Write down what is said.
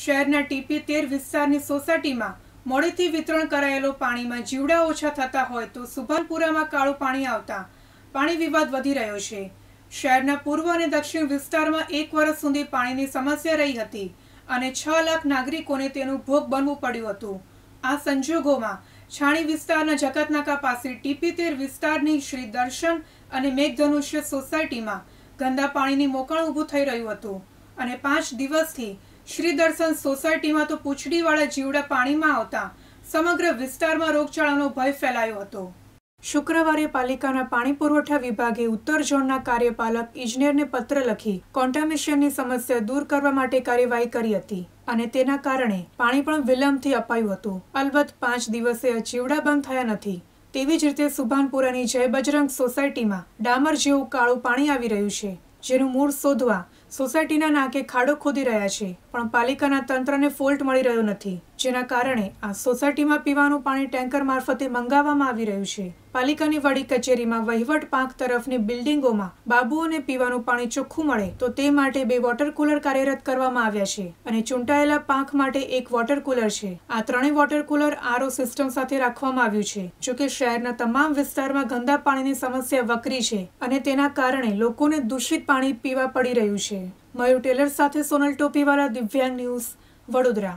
શહેરના ટીપી તેર વિસ્તારની સોસાયટીમાં મોડેથી વિતરણ કરાયેલો પાણીમાં જીવડા ઓછા થતા હોય તો સુભાનપુરામાં કાળું પાણી આવતા પાણી વિવાદ વધી રહ્યો છે શહેરના પૂર્વ અને દક્ષિણ વિસ્તારમાં એક વર્ષ સુધી પાણીની સમસ્યા રહી હતી અને છ લાખ નાગરિકોને તેનું ભોગ બનવું પડ્યું હતું આ સંજોગોમાં છાણી વિસ્તારના જગતનાકા પાસે ટીપી તેર વિસ્તારની શ્રી દર્શન અને મેઘધનુષ્ય સોસાયટીમાં ગંદા પાણીની મોકળ ઊભું થઈ રહ્યું હતું અને પાંચ દિવસથી શ્રી દર્શન સોસાયટીમાં તો પૂંછડીવાળા જીવડા પાણીમાં આવતા સમગ્ર વિસ્તારમાં રોગચાળાનો ભય ફેલાયો હતો શુક્રવારે પાલિકાના પાણી પુરવઠા વિભાગે ઉત્તર ઝોનના કાર્યપાલક ઇજનેરને પત્ર લખી કોન્ટામિશનની સમસ્યા દૂર કરવા માટે કાર્યવાહી કરી હતી અને તેના કારણે પાણી પણ વિલંબથી અપાયું હતું અલબત્ત પાંચ દિવસે આ જીવડા બંધ થયા નથી તેવી જ રીતે સુભાનપુરાની જય બજરંગ સોસાયટીમાં ડામર જેવું કાળું પાણી આવી રહ્યું છે જેનું મૂળ શોધવા સોસાયટીના નાકે ખાડો ખોદી રહ્યા છે પણ પાલિકાના તંત્રને ફોલ્ટ મળી રહ્યો નથી જેના કારણે આ સોસાયટીમાં પીવાનું પાણી ટેન્કર મારફતે મંગાવવામાં આવી રહ્યું છે પાલિકાની વડી કચેરીમાં વહીવટ પાંખ તરફની બિલ્ડિંગોમાં બાબુઓને પીવાનું પાણી ચોખ્ખું મળે તો તે માટે બે વોટર કુલર કાર્યરત કરવામાં આવ્યા છે અને ચૂંટાયેલા પાંખ માટે એક વોટર કુલર છે આ ત્રણેય વોટર કુલર આરઓ સિસ્ટમ સાથે રાખવામાં આવ્યું છે જોકે શહેરના તમામ વિસ્તારમાં ગંદા પાણીની સમસ્યા વકરી છે અને તેના કારણે લોકોને દૂષિત પાણી પીવા પડી રહ્યું છે મયુર ટેલર સાથે સોનલ ટોપીવાળા દિવ્યાંગ ન્યૂઝ વડોદરા